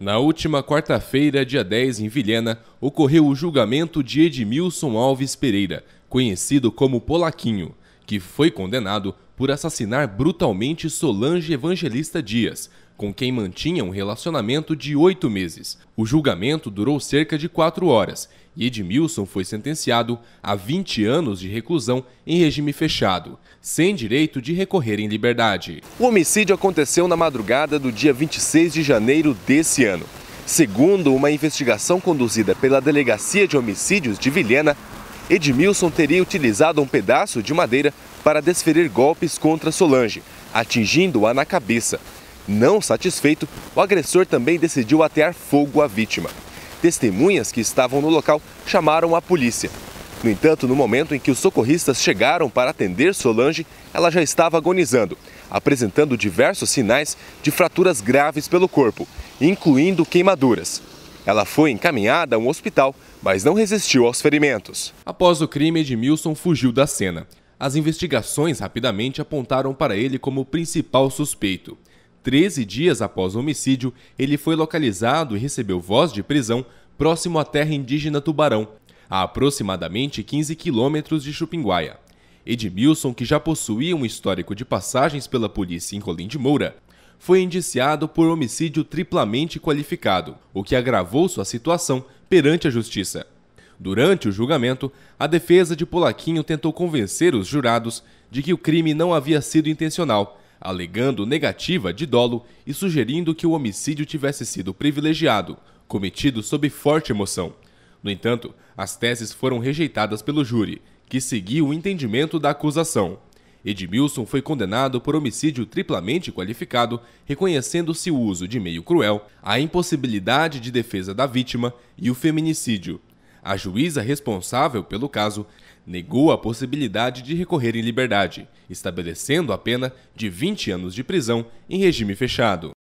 Na última quarta-feira, dia 10, em Vilhena, ocorreu o julgamento de Edmilson Alves Pereira, conhecido como Polaquinho, que foi condenado por assassinar brutalmente Solange Evangelista Dias, com quem mantinha um relacionamento de oito meses. O julgamento durou cerca de quatro horas e Edmilson foi sentenciado a 20 anos de reclusão em regime fechado, sem direito de recorrer em liberdade. O homicídio aconteceu na madrugada do dia 26 de janeiro desse ano. Segundo uma investigação conduzida pela Delegacia de Homicídios de Vilhena, Edmilson teria utilizado um pedaço de madeira para desferir golpes contra Solange, atingindo-a na cabeça. Não satisfeito, o agressor também decidiu atear fogo à vítima. Testemunhas que estavam no local chamaram a polícia. No entanto, no momento em que os socorristas chegaram para atender Solange, ela já estava agonizando, apresentando diversos sinais de fraturas graves pelo corpo, incluindo queimaduras. Ela foi encaminhada a um hospital, mas não resistiu aos ferimentos. Após o crime, Edmilson fugiu da cena. As investigações rapidamente apontaram para ele como o principal suspeito. 13 dias após o homicídio, ele foi localizado e recebeu voz de prisão próximo à terra indígena Tubarão, a aproximadamente 15 quilômetros de Chupinguaia. Edmilson, que já possuía um histórico de passagens pela polícia em Colim de Moura, foi indiciado por homicídio triplamente qualificado, o que agravou sua situação perante a justiça. Durante o julgamento, a defesa de Polaquinho tentou convencer os jurados de que o crime não havia sido intencional alegando negativa de dolo e sugerindo que o homicídio tivesse sido privilegiado, cometido sob forte emoção. No entanto, as teses foram rejeitadas pelo júri, que seguiu o entendimento da acusação. Edmilson foi condenado por homicídio triplamente qualificado, reconhecendo-se o uso de meio cruel, a impossibilidade de defesa da vítima e o feminicídio, a juíza responsável pelo caso negou a possibilidade de recorrer em liberdade, estabelecendo a pena de 20 anos de prisão em regime fechado.